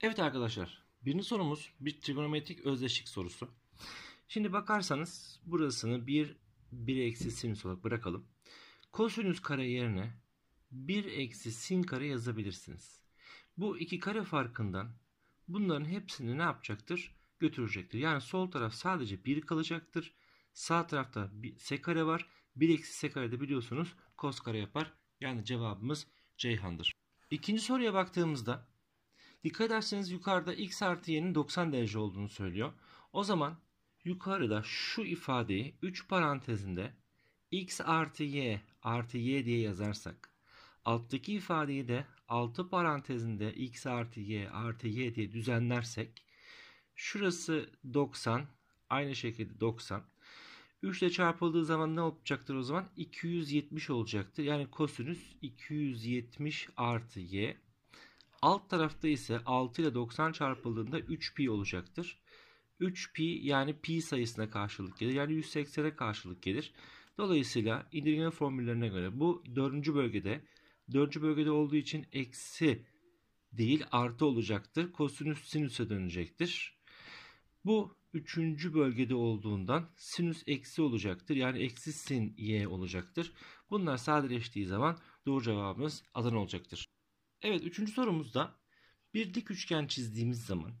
Evet arkadaşlar, birinci sorumuz bir trigonometrik özdeşlik sorusu. Şimdi bakarsanız burasını 1, 1 eksi sin olarak bırakalım. Kosinüs kare yerine 1 eksi sin kare yazabilirsiniz. Bu iki kare farkından bunların hepsini ne yapacaktır? Götürecektir. Yani sol taraf sadece 1 kalacaktır. Sağ tarafta s kare var. 1 eksi s kare de biliyorsunuz kos kare yapar. Yani cevabımız Ceyhan'dır. İkinci soruya baktığımızda Dikkat ederseniz yukarıda x artı y'nin 90 derece olduğunu söylüyor. O zaman yukarıda şu ifadeyi 3 parantezinde x artı y artı y diye yazarsak alttaki ifadeyi de 6 parantezinde x artı y artı y diye düzenlersek şurası 90 aynı şekilde 90 3 ile çarpıldığı zaman ne olacaktır o zaman 270 olacaktır yani kosinüs 270 artı y Alt tarafta ise 6 ile 90 çarpıldığında 3pi olacaktır. 3pi yani pi sayısına karşılık gelir. Yani 180'e karşılık gelir. Dolayısıyla indirgeme formüllerine göre bu dördüncü bölgede dördüncü bölgede olduğu için eksi değil artı olacaktır. Kosinüs sinüse dönecektir. Bu üçüncü bölgede olduğundan sinüs eksi olacaktır. Yani eksi sin y olacaktır. Bunlar sadeleştiği zaman doğru cevabımız Adana olacaktır. Evet üçüncü sorumuzda bir dik üçgen çizdiğimiz zaman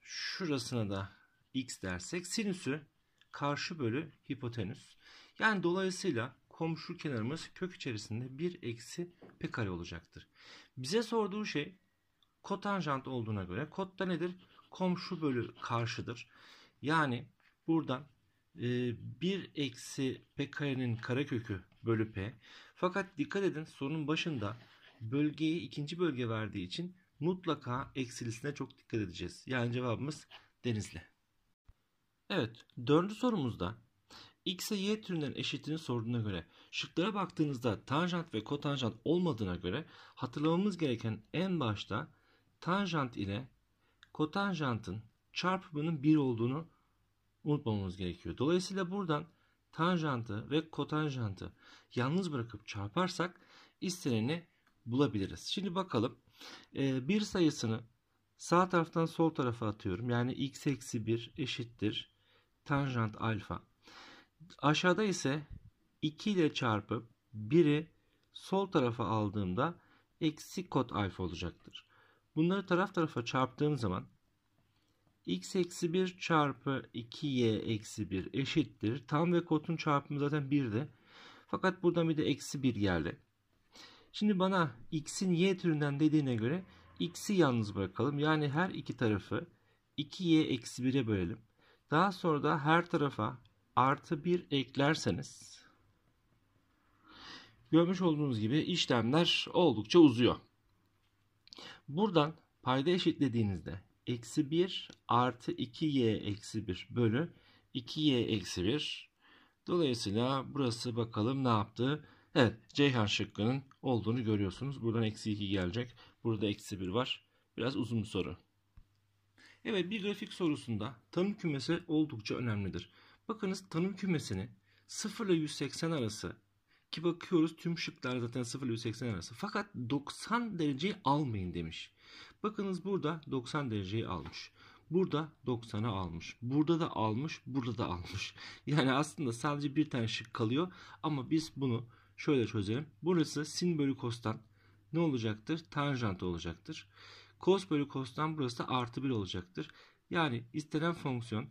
şurasına da x dersek sinüsü karşı bölü hipotenüs. Yani dolayısıyla komşu kenarımız kök içerisinde 1 eksi pi kare olacaktır. Bize sorduğu şey kotanjant olduğuna göre kotta nedir? Komşu bölü karşıdır. Yani buradan 1 ee, eksi pk'nin karekökü bölü p. Fakat dikkat edin sorunun başında bölgeyi ikinci bölge verdiği için mutlaka eksilisine çok dikkat edeceğiz. Yani cevabımız denizli. Evet dördüncü sorumuzda x'e y türünden eşitliğini sorduğuna göre şıklara baktığınızda tanjant ve kotanjant olmadığına göre hatırlamamız gereken en başta tanjant ile kotanjantın çarpımının 1 olduğunu unutmamamız gerekiyor. Dolayısıyla buradan tanjantı ve kotanjantı yalnız bırakıp çarparsak isteneni bulabiliriz. Şimdi bakalım e, bir sayısını sağ taraftan sol tarafa atıyorum. Yani x eksi 1 eşittir tanjant alfa. Aşağıda ise 2 ile çarpıp 1'i sol tarafa aldığımda eksi kot alfa olacaktır. Bunları taraf tarafa çarptığım zaman x eksi 1 çarpı 2y eksi 1 eşittir. Tam ve kotun çarpımı zaten 1'di. Fakat buradan bir de eksi 1 geldi. Şimdi bana x'in y türünden dediğine göre x'i yalnız bırakalım. Yani her iki tarafı 2y eksi 1'e bölelim. Daha sonra da her tarafa artı 1 eklerseniz görmüş olduğunuz gibi işlemler oldukça uzuyor. Buradan payda eşitlediğinizde eksi 1 artı 2y eksi 1 bölü 2y eksi 1. Dolayısıyla burası bakalım ne yaptı? Evet Ceyhan şıkkının olduğunu görüyorsunuz. Buradan eksi 2 gelecek. Burada eksi 1 var. Biraz uzun bir soru. Evet bir grafik sorusunda tanım kümesi oldukça önemlidir. Bakınız tanım kümesini 0 ile 180 arası ki bakıyoruz tüm şıklar zaten 0 ile 180 arası. Fakat 90 dereceyi almayın demiş. Bakınız burada 90 dereceyi almış. Burada 90'a almış. Burada da almış. Burada da almış. Yani aslında sadece bir tane şık kalıyor. Ama biz bunu şöyle çözelim. Burası sin bölü kostan ne olacaktır? Tanjant olacaktır. Kos bölü kostan burası da artı 1 olacaktır. Yani istenen fonksiyon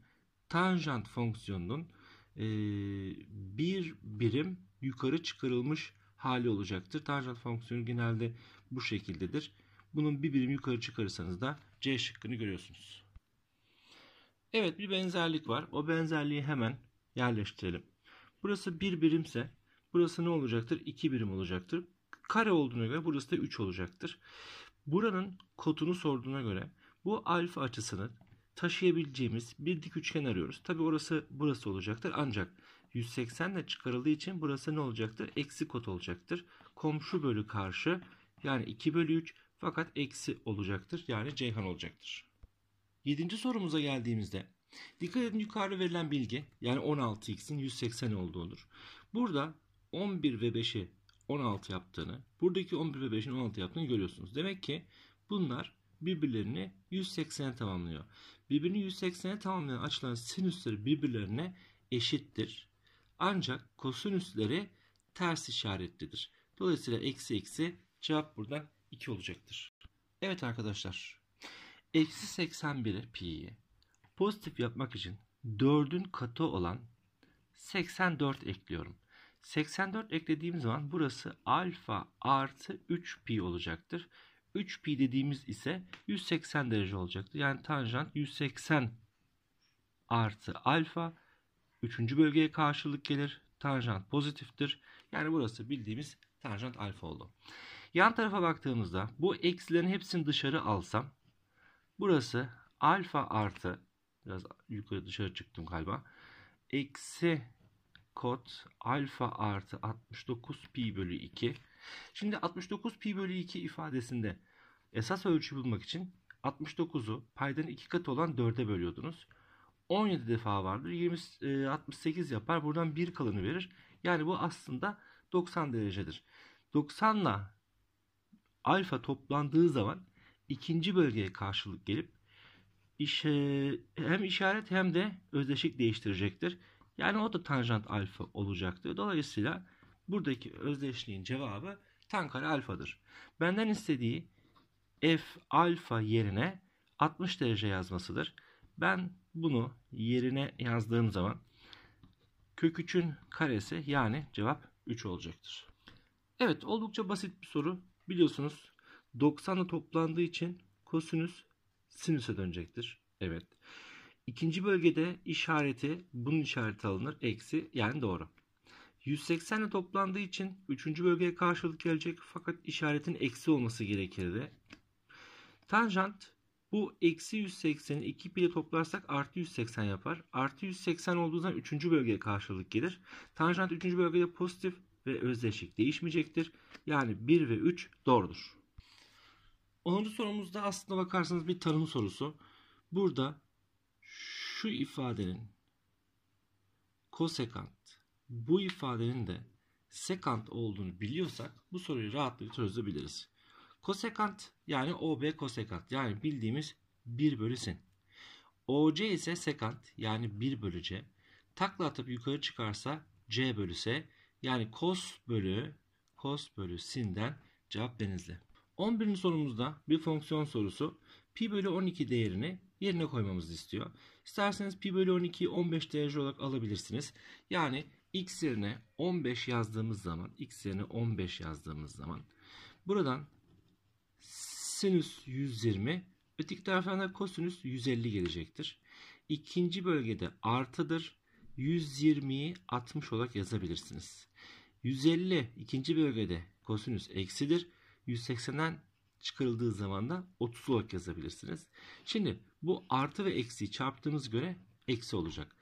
tanjant fonksiyonunun e, bir birim yukarı çıkarılmış hali olacaktır. Tanjant fonksiyonu genelde bu şekildedir. Bunun bir birim yukarı çıkarırsanız da C şıkkını görüyorsunuz. Evet bir benzerlik var. O benzerliği hemen yerleştirelim. Burası bir birimse burası ne olacaktır? 2 birim olacaktır. Kare olduğuna göre burası da 3 olacaktır. Buranın kotunu sorduğuna göre bu alfa açısını taşıyabileceğimiz bir dik üçgen arıyoruz. Tabi orası burası olacaktır ancak 180 ile çıkarıldığı için burası ne olacaktır? Eksi kot olacaktır. Komşu bölü karşı yani 2 bölü 3 fakat eksi olacaktır. Yani Ceyhan olacaktır. 7. sorumuza geldiğimizde dikkat edin yukarıda verilen bilgi yani 16x'in 180 olduğu olur. Burada 11 ve 5'i 16 yaptığını buradaki 11 ve 5'in 16 yaptığını görüyorsunuz. Demek ki bunlar birbirlerini 180'e tamamlıyor. Birbirini 180'e tamamlayan açıların sinüsleri birbirlerine eşittir. Ancak kosinüsleri ters işaretlidir. Dolayısıyla eksi eksi cevap buradan 2 olacaktır. Evet arkadaşlar. Eksi 81'i pi'yi pozitif yapmak için 4'ün katı olan 84 ekliyorum. 84 eklediğim zaman burası alfa artı 3 pi olacaktır. 3 pi dediğimiz ise 180 derece olacaktır. Yani tanjant 180 artı alfa Üçüncü bölgeye karşılık gelir. Tanjant pozitiftir. Yani burası bildiğimiz tanjant alfa oldu. Yan tarafa baktığımızda bu eksilerin hepsini dışarı alsam burası alfa artı biraz yukarı dışarı çıktım galiba. Eksi kot alfa artı 69 pi bölü 2. Şimdi 69 pi bölü 2 ifadesinde esas ölçü bulmak için 69'u paydan 2 katı olan 4'e bölüyordunuz. 17 defa vardır. 20, 68 e, yapar. Buradan 1 kalını verir. Yani bu aslında 90 derecedir. 90 ile alfa toplandığı zaman ikinci bölgeye karşılık gelip işe, hem işaret hem de özdeşik değiştirecektir. Yani o da tanjant alfa olacaktır. Dolayısıyla buradaki özdeşliğin cevabı tan kare alfadır. Benden istediği f alfa yerine 60 derece yazmasıdır. Ben bunu yerine yazdığım zaman kök 3'ün karesi yani cevap 3 olacaktır. Evet oldukça basit bir soru. Biliyorsunuz 90'la toplandığı için kosinüs sinüse dönecektir. Evet. İkinci bölgede işareti bunun işareti alınır. Eksi yani doğru. 180 ile toplandığı için 3. bölgeye karşılık gelecek fakat işaretin eksi olması gerekirdi. Tanjant bu eksi 180'i 2 pi ile toplarsak artı 180 yapar. Artı 180 olduğu zaman 3. bölgeye karşılık gelir. Tanjant 3. bölgede pozitif ve özdeşlik değişmeyecektir. Yani 1 ve 3 doğrudur. 10. sorumuzda aslında bakarsanız bir tanım sorusu. Burada şu ifadenin kosekant bu ifadenin de sekant olduğunu biliyorsak bu soruyu rahatlıkla çözebiliriz. Kosekant yani OB kosekant yani bildiğimiz 1 bölü sin. OC ise sekant yani 1 bölü C. Takla atıp yukarı çıkarsa C bölü S yani kos bölü kos bölü sin'den cevap denizli. 11. sorumuzda bir fonksiyon sorusu pi bölü 12 değerini yerine koymamızı istiyor. İsterseniz pi bölü 12'yi 15 derece olarak alabilirsiniz. Yani x yerine 15 yazdığımız zaman x yerine 15 yazdığımız zaman buradan sinüs 120 öteki taraftan da kosinüs 150 gelecektir. İkinci bölgede artıdır. 120'yi 60 olarak yazabilirsiniz. 150 ikinci bölgede kosinüs eksidir. 180'den çıkarıldığı zaman da 30 olarak yazabilirsiniz. Şimdi bu artı ve eksiyi çarptığımız göre eksi olacak.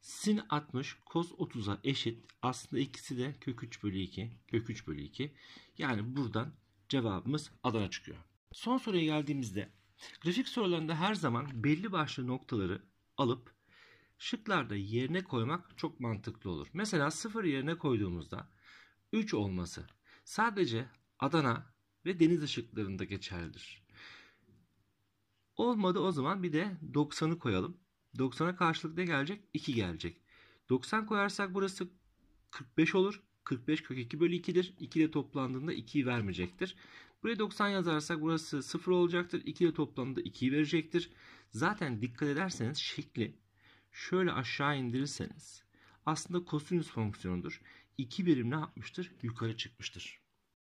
Sin 60 cos 30'a eşit. Aslında ikisi de kök 3 bölü 2. Kök 3 bölü 2. Yani buradan cevabımız Adana çıkıyor. Son soruya geldiğimizde grafik sorularında her zaman belli başlı noktaları alıp şıklarda yerine koymak çok mantıklı olur. Mesela 0 yerine koyduğumuzda 3 olması sadece Adana ve deniz ışıklarında geçerlidir. Olmadı o zaman bir de 90'ı koyalım. 90'a karşılık ne gelecek? 2 gelecek. 90 koyarsak burası 45 olur. 45 kök 2 bölü 2'dir. 2 ile toplandığında 2'yi vermeyecektir. Buraya 90 yazarsak burası 0 olacaktır. 2 ile toplandığında 2'yi verecektir. Zaten dikkat ederseniz şekli şöyle aşağı indirirseniz aslında kosinüs fonksiyonudur. 2 birim ne yapmıştır? Yukarı çıkmıştır.